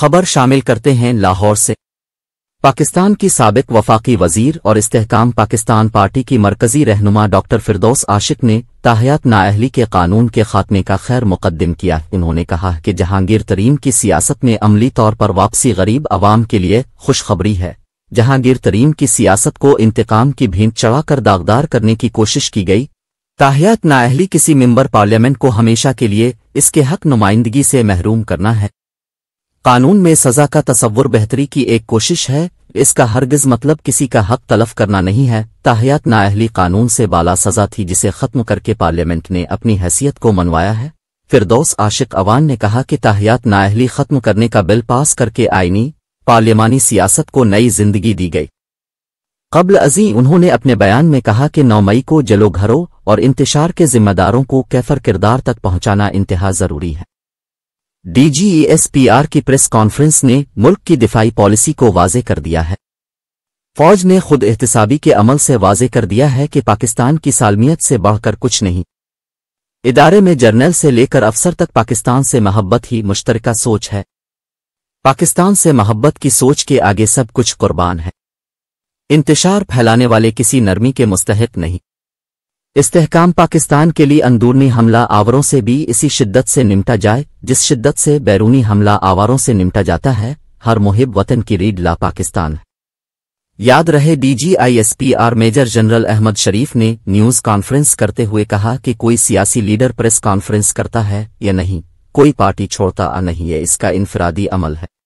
खबर शामिल करते हैं लाहौर से पाकिस्तान की सबक वफाकी वजीर और इस्तेकाम पाकिस्तान पार्टी की मरकजी रहनुमा डॉक्टर फिरदौस आशिक ने ताहयात नाअहली के कानून के खात्मे का खैर मुकदम किया उन्होंने कहा कि जहांगीर तरीन की सियासत में अमली तौर पर वापसी गरीब अवाम के लिए खुशखबरी है जहांगीर तरीन की सियासत को इंतकाम की चढ़ा चढ़ाकर दागदार करने की कोशिश की गई ताहयात नाअहली किसी मेम्बर पार्लियामेंट को हमेशा के लिए इसके हक नुमाइंदगी से महरूम करना है कानून में सजा का तस्वुर बेहतरी की एक कोशिश है इसका हरगिज मतलब किसी का हक तलफ करना नहीं है ताहियात नाअहली कानून से बाला सजा थी जिसे खत्म करके पार्लियामेंट ने अपनी हैसियत को मनवाया है फिरदौस आशिक अवान ने कहा कि ताहयात नाअहली खत्म करने का बिल पास करके आईनी पार्लियामानी सियासत को नई जिंदगी दी गई कबल अजी उन्होंने अपने बयान में कहा कि नौ मई को जलो घरों और इंतशार के जिम्मेदारों को कैफर किरदार तक पहुंचाना इंतहा जरूरी है डीजीएसपीआर e की प्रेस कॉन्फ्रेंस ने मुल्क की दिफाई पॉलिसी को वाजे कर दिया है फौज ने खुद एहतसाबी के अमल से वाजे कर दिया है कि पाकिस्तान की सालमियत से बढ़कर कुछ नहीं इदारे में जर्नल से लेकर अफसर तक पाकिस्तान से मोहब्बत ही मुश्तरका सोच है पाकिस्तान से मोहब्बत की सोच के आगे सब कुछ कुर्बान है इंतशार फैलाने वाले किसी नरमी के मुस्तक नहीं इस्तेकाम पाकिस्तान के लिए अंदरूनी हमला आवरों से भी इसी शिद्दत से निमटा जाए जिस शिद्दत से बैरूनी हमला आवारों से निमटा जाता है हर मुहिब वतन की रीड ला पाकिस्तान याद रहे DGISPR major general Ahmed Sharif ने न्यूज़ कॉन्फ्रेंस करते हुए कहा कि कोई सियासी लीडर प्रेस कॉन्फ्रेंस करता है या नहीं कोई पार्टी छोड़ता नहीं है इसका इनफरादी अमल है